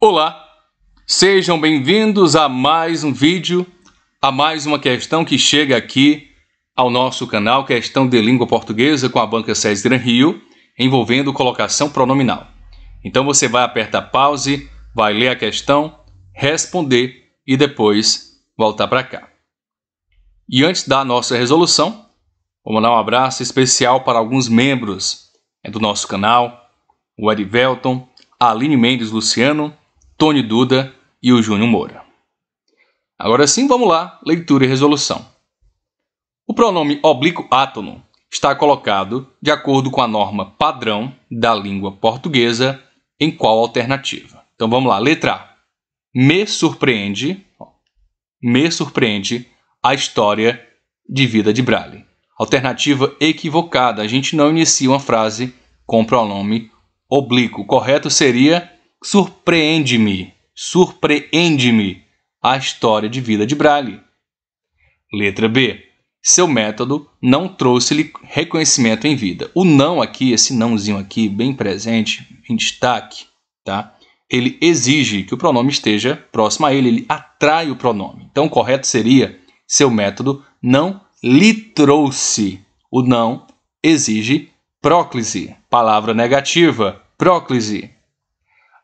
Olá, sejam bem-vindos a mais um vídeo, a mais uma questão que chega aqui ao nosso canal, questão de língua portuguesa com a banca SES Gran Rio, envolvendo colocação pronominal. Então você vai apertar pause, vai ler a questão, responder e depois voltar para cá. E antes da nossa resolução, vou mandar um abraço especial para alguns membros é, do nosso canal, o Velton, a Aline Mendes Luciano, Tony Duda e o Júnior Moura. Agora sim, vamos lá, leitura e resolução. O pronome oblíquo átono está colocado de acordo com a norma padrão da língua portuguesa em qual alternativa. Então vamos lá, letra A. Me surpreende, me surpreende a história de vida de Braille. Alternativa equivocada, a gente não inicia uma frase com o pronome oblíquo. Correto seria Surpreende-me, surpreende-me a história de vida de Braille. Letra B. Seu método não trouxe-lhe reconhecimento em vida. O não aqui, esse nãozinho aqui, bem presente, em destaque, tá? ele exige que o pronome esteja próximo a ele, ele atrai o pronome. Então, o correto seria seu método não lhe trouxe. O não exige próclise, palavra negativa, próclise.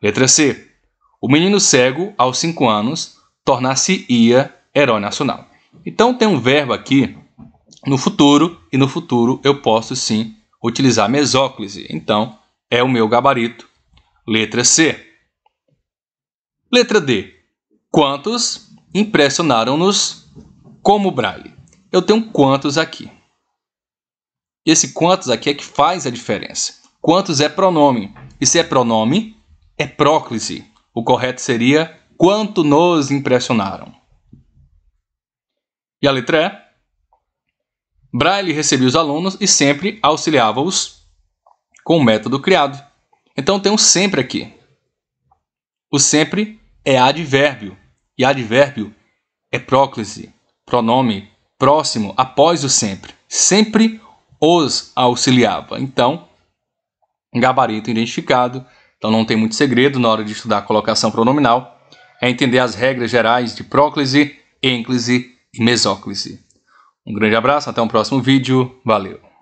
Letra C. O menino cego, aos 5 anos, tornar-se-ia herói nacional. Então, tem um verbo aqui no futuro, e no futuro eu posso sim utilizar mesóclise. Então, é o meu gabarito. Letra C. Letra D. Quantos impressionaram-nos como Braille? Eu tenho quantos aqui. Esse quantos aqui é que faz a diferença. Quantos é pronome. E se é pronome, é próclise. O correto seria quanto nos impressionaram. E a letra é. Braille recebia os alunos e sempre auxiliava-os com o método criado. Então tem um sempre aqui. O sempre é advérbio. E advérbio é próclise, pronome próximo após o sempre. Sempre os auxiliava. Então, gabarito identificado então não tem muito segredo na hora de estudar a colocação pronominal, é entender as regras gerais de próclise, ênclise e mesóclise. Um grande abraço, até um próximo vídeo, valeu!